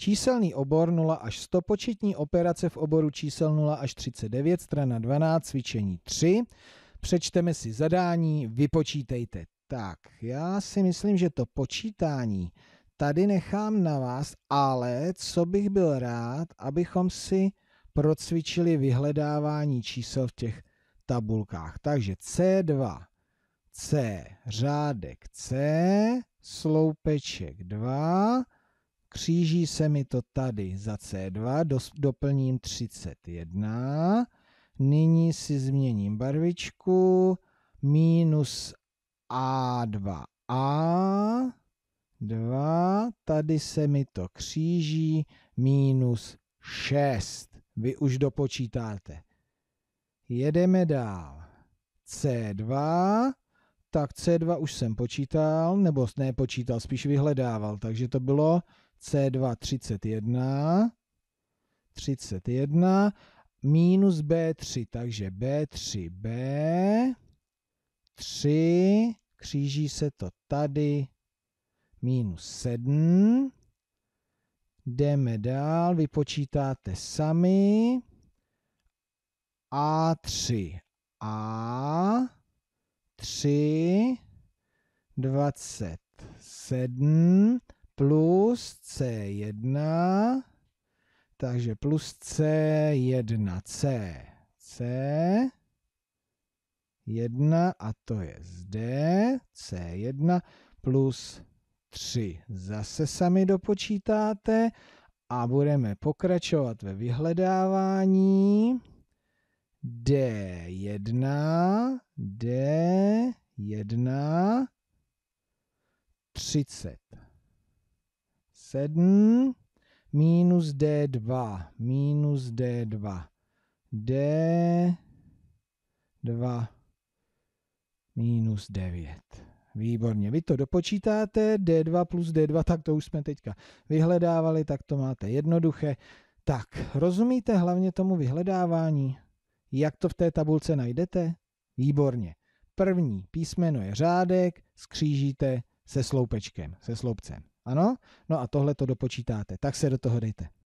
Číselný obor 0 až 100, početní operace v oboru čísel 0 až 39, strana 12, cvičení 3. Přečteme si zadání, vypočítejte. Tak, já si myslím, že to počítání tady nechám na vás, ale co bych byl rád, abychom si procvičili vyhledávání čísel v těch tabulkách. Takže C2, C, řádek C, sloupeček 2, Kříží se mi to tady za C2, dos, doplním 31. Nyní si změním barvičku. Minus A2A. 2, tady se mi to kříží, minus 6. Vy už dopočítáte. Jedeme dál. C2, tak C2 už jsem počítal, nebo nepočítal, spíš vyhledával, takže to bylo C2 31, 31 minus B3, takže B3B, 3, kříží se to tady, minus 7, jdeme dál, vypočítáte sami, A3, A3, 27, plus C1, takže plus C1C, C, 1 a to je zde, C1 plus 3. Zase sami dopočítáte a budeme pokračovat ve vyhledávání D1, D1, 30. 7 minus D2, minus D2, D2 minus 9. Výborně, vy to dopočítáte, D2 plus D2, tak to už jsme teďka vyhledávali, tak to máte jednoduché. Tak, rozumíte hlavně tomu vyhledávání? Jak to v té tabulce najdete? Výborně. První písmeno je řádek, skřížíte se sloupečkem, se sloupcem. Ano? No a tohle to dopočítáte. Tak se do toho dejte.